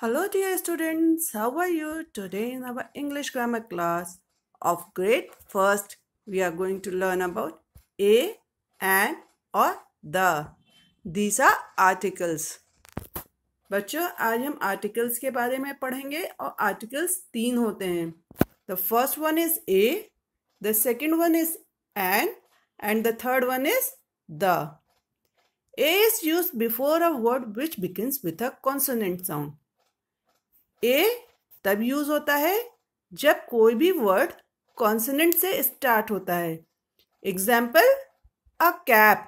Hello dear students, how are you? Today in our English grammar class of grade 1st, we are going to learn about a, an or the. These are articles. बच्चों आज हम articles के बारे में पढ़ेंगे और articles. तीन होते one is a. The second one is an. And the third one is the. A is used before a word which begins with a consonant sound. ए तब यूज होता है जब कोई भी वर्ड कॉन्सनेंट से स्टार्ट होता है एग्जाम्पल अ कैप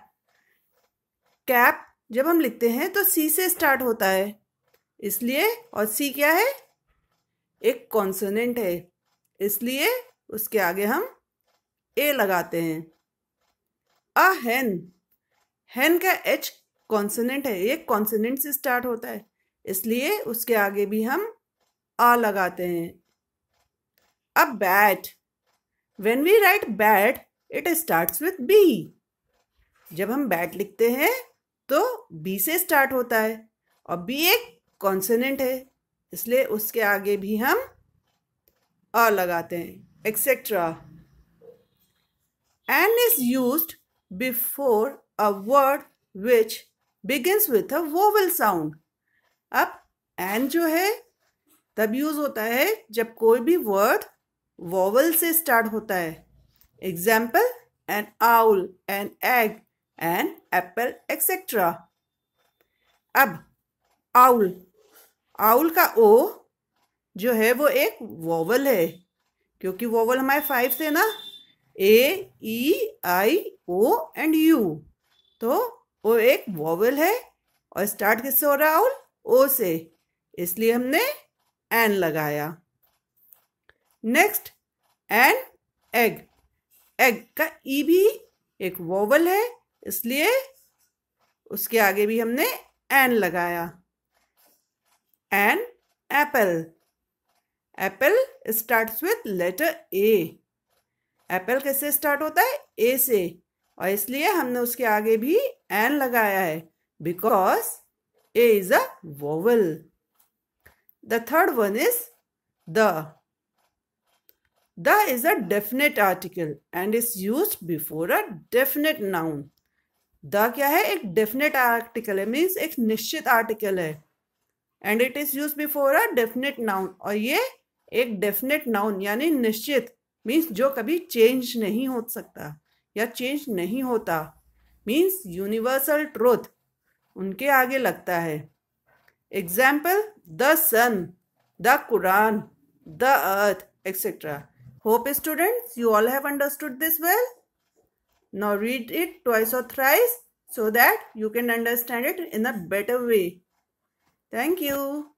कैप जब हम लिखते हैं तो सी से स्टार्ट होता है इसलिए और सी क्या है एक कॉन्सनेंट है इसलिए उसके आगे हम ए लगाते हैं अ हैन हैन का एच कॉन्सनेंट है एक कॉन्सनेंट से स्टार्ट होता है इसलिए उसके आगे भी हम आ लगाते हैं अब bat when we write bat it start with B जब हम बैट लिखते हैं तो बी से स्टार्ट होता है और बी एक कॉन्सनेंट है इसलिए उसके आगे भी हम अ लगाते हैं etcetera an is use before a word which begin with a vowel sound अब एन जो है तब यूज होता है जब कोई भी वर्ड वॉवल से स्टार्ट होता है example an owl an egg an apple etcetera अब आउल आउल का ओ जो है वो एक वॉवल है क्योंकि वॉवल हमारे फाइव से ना ए ई आई ओ एंड यू तो वो एक वॉवल है और स्टार्ट किससे हो रहा है आउल ओ से इसलिए हमने एन लगाया नेक्स्ट एन एग एग का ई e भी एक वोवल है इसलिए उसके आगे भी हमने एन लगाया an apple apple starts with letter A apple कैसे स्टार्ट होता है ए से और इसलिए हमने उसके आगे भी एन लगाया है because A is a vowel The third one is the. The is a definite article and is used before a definite noun. The क्या है एक डेफिनेट आर्टिकल है मीन्स एक निश्चित आर्टिकल है and it is use before a definite noun और ये एक डेफिनेट नाउन यानी निश्चित मीन्स जो कभी चेंज नहीं हो सकता या चेंज नहीं होता मीन्स यूनिवर्सल ट्रूथ उनके आगे लगता है example the sun, the Quran, the earth, etc. Hope students, you all have understood this well. Now read it twice or thrice so that you can understand it in a better way. Thank you.